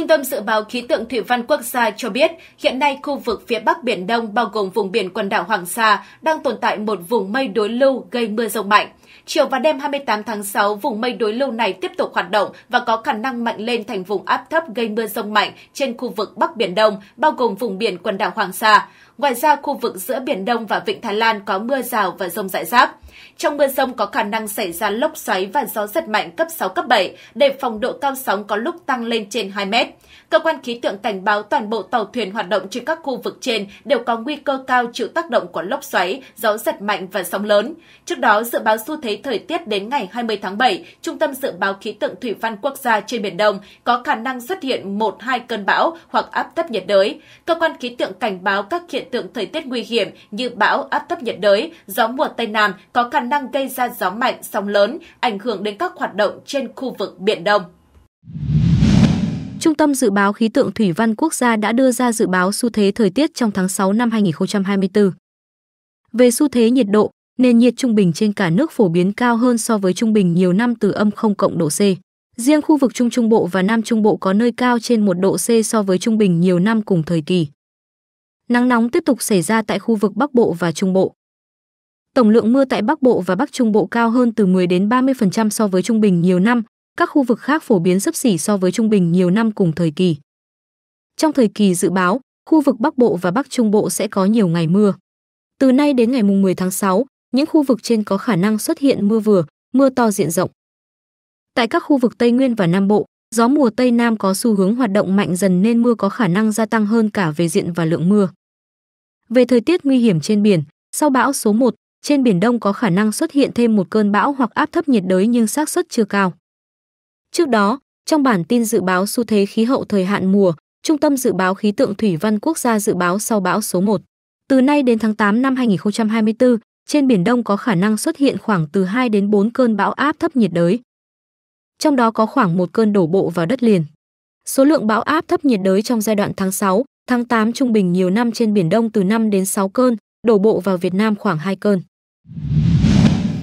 Trung tâm Dự báo Khí tượng Thủy văn Quốc gia cho biết, hiện nay khu vực phía Bắc Biển Đông bao gồm vùng biển quần đảo Hoàng Sa đang tồn tại một vùng mây đối lưu gây mưa rông mạnh. Chiều và đêm 28 tháng 6, vùng mây đối lưu này tiếp tục hoạt động và có khả năng mạnh lên thành vùng áp thấp gây mưa rông mạnh trên khu vực Bắc Biển Đông, bao gồm vùng biển quần đảo Hoàng Sa. Ngoài ra, khu vực giữa Biển Đông và Vịnh Thái Lan có mưa rào và rông rải rác. Trong mưa rông có khả năng xảy ra lốc xoáy và gió giật mạnh cấp 6, cấp 7, để phòng độ cao sóng có lúc tăng lên trên 2 mét. Cơ quan khí tượng cảnh báo toàn bộ tàu thuyền hoạt động trên các khu vực trên đều có nguy cơ cao chịu tác động của lốc xoáy, gió giật mạnh và sóng lớn. Trước đó, dự báo xu thế thời tiết đến ngày 20 tháng 7, Trung tâm Dự báo Khí tượng Thủy văn Quốc gia trên Biển Đông có khả năng xuất hiện một hai cơn bão hoặc áp thấp nhiệt đới. Cơ quan khí tượng cảnh báo các hiện tượng thời tiết nguy hiểm như bão, áp thấp nhiệt đới, gió mùa Tây Nam có khả năng gây ra gió mạnh, sóng lớn, ảnh hưởng đến các hoạt động trên khu vực Biển Đông. Trung tâm Dự báo Khí tượng Thủy văn Quốc gia đã đưa ra dự báo xu thế thời tiết trong tháng 6 năm 2024. Về xu thế nhiệt độ, nền nhiệt trung bình trên cả nước phổ biến cao hơn so với trung bình nhiều năm từ âm 0 cộng độ C. Riêng khu vực Trung Trung Bộ và Nam Trung Bộ có nơi cao trên 1 độ C so với trung bình nhiều năm cùng thời kỳ. Nắng nóng tiếp tục xảy ra tại khu vực Bắc Bộ và Trung Bộ. Tổng lượng mưa tại Bắc Bộ và Bắc Trung Bộ cao hơn từ 10 đến 30% so với trung bình nhiều năm, các khu vực khác phổ biến sấp xỉ so với trung bình nhiều năm cùng thời kỳ. Trong thời kỳ dự báo, khu vực Bắc Bộ và Bắc Trung Bộ sẽ có nhiều ngày mưa. Từ nay đến ngày 10 tháng 6, những khu vực trên có khả năng xuất hiện mưa vừa, mưa to diện rộng. Tại các khu vực Tây Nguyên và Nam Bộ, gió mùa Tây Nam có xu hướng hoạt động mạnh dần nên mưa có khả năng gia tăng hơn cả về diện và lượng mưa. Về thời tiết nguy hiểm trên biển, sau bão số 1, trên biển Đông có khả năng xuất hiện thêm một cơn bão hoặc áp thấp nhiệt đới nhưng xác suất chưa cao. Trước đó, trong bản tin dự báo xu thế khí hậu thời hạn mùa, Trung tâm dự báo khí tượng thủy văn quốc gia dự báo sau bão số 1, từ nay đến tháng 8 năm 2024, trên biển Đông có khả năng xuất hiện khoảng từ 2 đến 4 cơn bão áp thấp nhiệt đới. Trong đó có khoảng một cơn đổ bộ vào đất liền. Số lượng bão áp thấp nhiệt đới trong giai đoạn tháng 6, tháng 8 trung bình nhiều năm trên Biển Đông từ 5 đến 6 cơn, đổ bộ vào Việt Nam khoảng 2 cơn.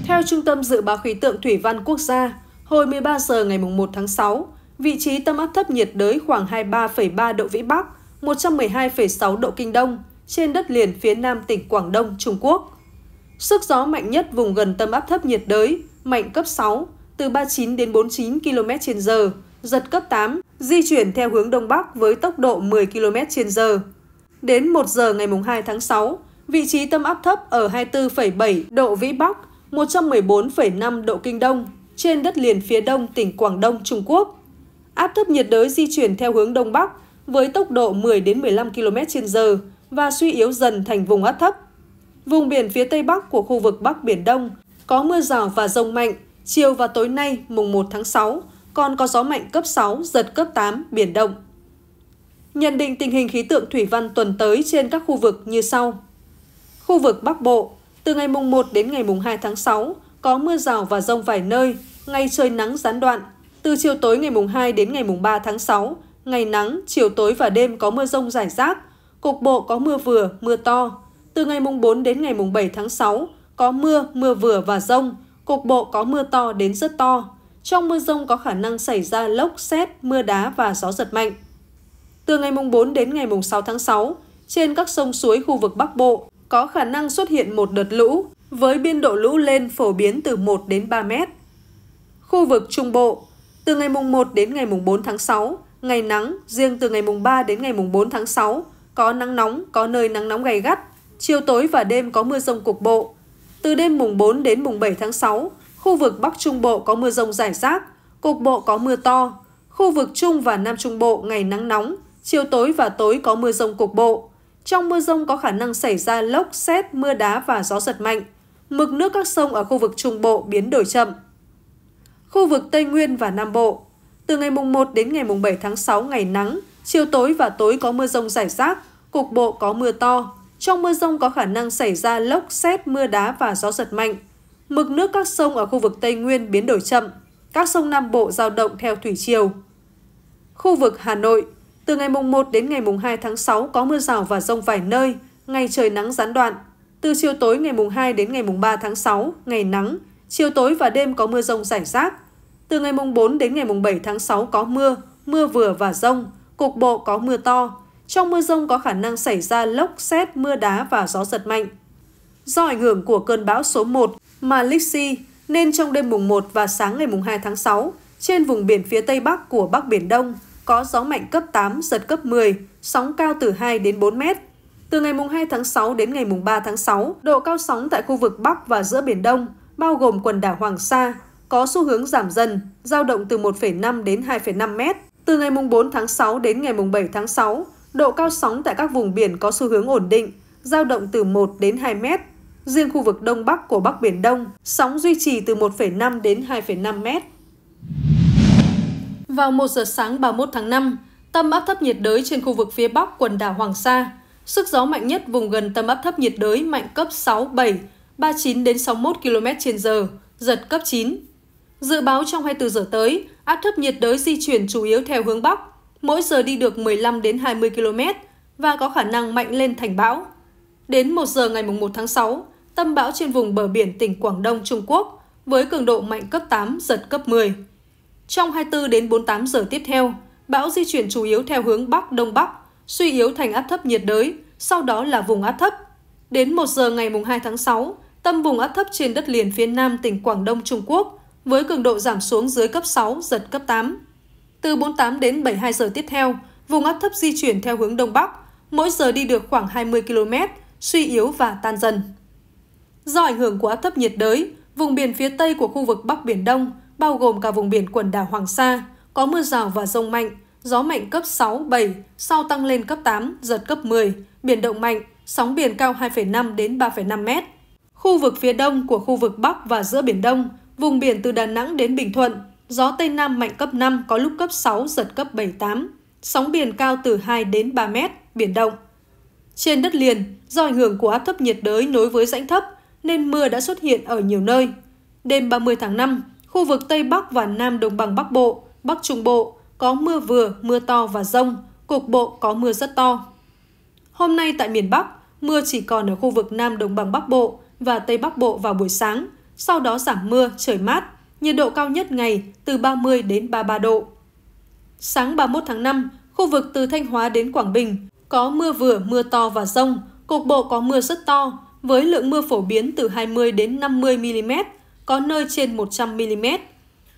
Theo Trung tâm Dự báo Khí tượng Thủy văn Quốc gia, hồi 13 giờ ngày 1 tháng 6, vị trí tâm áp thấp nhiệt đới khoảng 23,3 độ Vĩ Bắc, 112,6 độ Kinh Đông, trên đất liền phía nam tỉnh Quảng Đông, Trung Quốc. Sức gió mạnh nhất vùng gần tâm áp thấp nhiệt đới, mạnh cấp 6, từ 39 đến 49 km trên giờ, giật cấp 8, di chuyển theo hướng Đông Bắc với tốc độ 10 km h Đến 1 giờ ngày 2 tháng 6, vị trí tâm áp thấp ở 24,7 độ Vĩ Bắc, 114,5 độ Kinh Đông, trên đất liền phía đông tỉnh Quảng Đông, Trung Quốc. Áp thấp nhiệt đới di chuyển theo hướng Đông Bắc với tốc độ 10 đến 15 km h và suy yếu dần thành vùng áp thấp. Vùng biển phía Tây Bắc của khu vực Bắc Biển Đông có mưa rào và rông mạnh, chiều và tối nay mùng 1 tháng 6, còn có gió mạnh cấp 6, giật cấp 8, biển động. Nhận định tình hình khí tượng thủy văn tuần tới trên các khu vực như sau. Khu vực Bắc Bộ, từ ngày mùng 1 đến ngày mùng 2 tháng 6, có mưa rào và rông vài nơi, ngày trời nắng gián đoạn. Từ chiều tối ngày mùng 2 đến ngày mùng 3 tháng 6, ngày nắng, chiều tối và đêm có mưa rông rải rác, cục bộ có mưa vừa, mưa to. Từ ngày mùng 4 đến ngày mùng 7 tháng 6, có mưa, mưa vừa và rông, cục bộ có mưa to đến rất to. Trong mưa rông có khả năng xảy ra lốc, xét, mưa đá và gió giật mạnh. Từ ngày mùng 4 đến ngày mùng 6 tháng 6, trên các sông suối khu vực Bắc Bộ có khả năng xuất hiện một đợt lũ với biên độ lũ lên phổ biến từ 1 đến 3 mét. Khu vực Trung Bộ, từ ngày mùng 1 đến ngày mùng 4 tháng 6, ngày nắng, riêng từ ngày mùng 3 đến ngày mùng 4 tháng 6, có nắng nóng, có nơi nắng nóng gay gắt, chiều tối và đêm có mưa rông cục bộ. Từ đêm mùng 4 đến mùng 7 tháng 6, Khu vực Bắc Trung Bộ có mưa rông rải rác, cục bộ có mưa to. Khu vực Trung và Nam Trung Bộ ngày nắng nóng, chiều tối và tối có mưa rông cục bộ. Trong mưa rông có khả năng xảy ra lốc, xét, mưa đá và gió giật mạnh. Mực nước các sông ở khu vực Trung Bộ biến đổi chậm. Khu vực Tây Nguyên và Nam Bộ Từ ngày mùng 1 đến ngày mùng 7 tháng 6 ngày nắng, chiều tối và tối có mưa rông rải rác, cục bộ có mưa to. Trong mưa rông có khả năng xảy ra lốc, xét, mưa đá và gió giật mạnh. Mực nước các sông ở khu vực Tây Nguyên biến đổi chậm, các sông Nam Bộ giao động theo thủy triều. Khu vực Hà Nội, từ ngày mùng 1 đến ngày mùng 2 tháng 6 có mưa rào và rông vài nơi, ngày trời nắng gián đoạn. Từ chiều tối ngày mùng 2 đến ngày mùng 3 tháng 6, ngày nắng, chiều tối và đêm có mưa rông rải rác. Từ ngày mùng 4 đến ngày mùng 7 tháng 6 có mưa, mưa vừa và rông, cục bộ có mưa to. Trong mưa rông có khả năng xảy ra lốc, xét, mưa đá và gió giật mạnh. Do ảnh hưởng của cơn bão số 1, Maliksi, nên trong đêm mùng 1 và sáng ngày mùng 2 tháng 6, trên vùng biển phía tây bắc của Bắc Biển Đông có gió mạnh cấp 8, giật cấp 10, sóng cao từ 2 đến 4 mét. Từ ngày mùng 2 tháng 6 đến ngày mùng 3 tháng 6, độ cao sóng tại khu vực Bắc và giữa Biển Đông, bao gồm quần đảo Hoàng Sa, có xu hướng giảm dần, giao động từ 1,5 đến 2,5 mét. Từ ngày mùng 4 tháng 6 đến ngày mùng 7 tháng 6, độ cao sóng tại các vùng biển có xu hướng ổn định, giao động từ 1 đến 2 mét, Riêng khu vực Đông Bắc của Bắc Biển Đông, sóng duy trì từ 1,5 đến 2,5 mét. Vào 1 giờ sáng 31 tháng 5, tâm áp thấp nhiệt đới trên khu vực phía Bắc quần đảo Hoàng Sa. Sức gió mạnh nhất vùng gần tâm áp thấp nhiệt đới mạnh cấp 6, 7, 39 đến 61 km h giật cấp 9. Dự báo trong 24 giờ tới, áp thấp nhiệt đới di chuyển chủ yếu theo hướng Bắc, mỗi giờ đi được 15 đến 20 km và có khả năng mạnh lên thành bão. Đến 1 giờ ngày 1 tháng 6, tâm bão trên vùng bờ biển tỉnh Quảng Đông, Trung Quốc với cường độ mạnh cấp 8, giật cấp 10. Trong 24 đến 48 giờ tiếp theo, bão di chuyển chủ yếu theo hướng Bắc Đông Bắc, suy yếu thành áp thấp nhiệt đới, sau đó là vùng áp thấp. Đến 1 giờ ngày 2 tháng 6, tâm vùng áp thấp trên đất liền phía nam tỉnh Quảng Đông, Trung Quốc với cường độ giảm xuống dưới cấp 6, giật cấp 8. Từ 48 đến 72 giờ tiếp theo, vùng áp thấp di chuyển theo hướng Đông Bắc, mỗi giờ đi được khoảng 20 km, suy yếu và tan dần. Do ảnh hưởng của áp thấp nhiệt đới, vùng biển phía tây của khu vực Bắc Biển Đông, bao gồm cả vùng biển quần đảo Hoàng Sa, có mưa rào và rông mạnh, gió mạnh cấp 6, 7, sau tăng lên cấp 8, giật cấp 10, biển động mạnh, sóng biển cao 2,5 đến 3,5 mét. Khu vực phía đông của khu vực Bắc và giữa Biển Đông, vùng biển từ Đà Nẵng đến Bình Thuận, gió Tây Nam mạnh cấp 5, có lúc cấp 6, giật cấp 7, 8. Sóng biển cao từ 2 đến 3 mét, biển động. Trên đất liền, do ảnh hưởng của áp thấp nhiệt đới nối với rãnh thấp, nên mưa đã xuất hiện ở nhiều nơi. Đêm 30 tháng 5, khu vực Tây Bắc và Nam Đồng bằng Bắc Bộ, Bắc Trung Bộ có mưa vừa, mưa to và rông, cục bộ có mưa rất to. Hôm nay tại miền Bắc, mưa chỉ còn ở khu vực Nam Đồng bằng Bắc Bộ và Tây Bắc Bộ vào buổi sáng, sau đó giảm mưa, trời mát, nhiệt độ cao nhất ngày từ 30 đến 33 độ. Sáng 31 tháng 5, khu vực từ Thanh Hóa đến Quảng Bình có mưa vừa, mưa to và rông, cục bộ có mưa rất to, với lượng mưa phổ biến từ 20 đến 50 mm, có nơi trên 100 mm.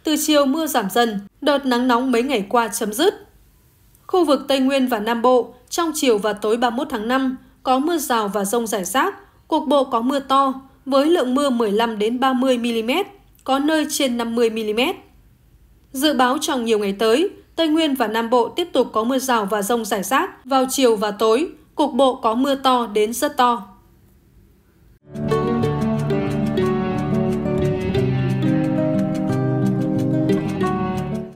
Từ chiều mưa giảm dần, đợt nắng nóng mấy ngày qua chấm dứt. Khu vực Tây Nguyên và Nam Bộ, trong chiều và tối 31 tháng 5, có mưa rào và rông rải rác, cục bộ có mưa to, với lượng mưa 15 đến 30 mm, có nơi trên 50 mm. Dự báo trong nhiều ngày tới, Tây Nguyên và Nam Bộ tiếp tục có mưa rào và rông rải rác vào chiều và tối, cục bộ có mưa to đến rất to.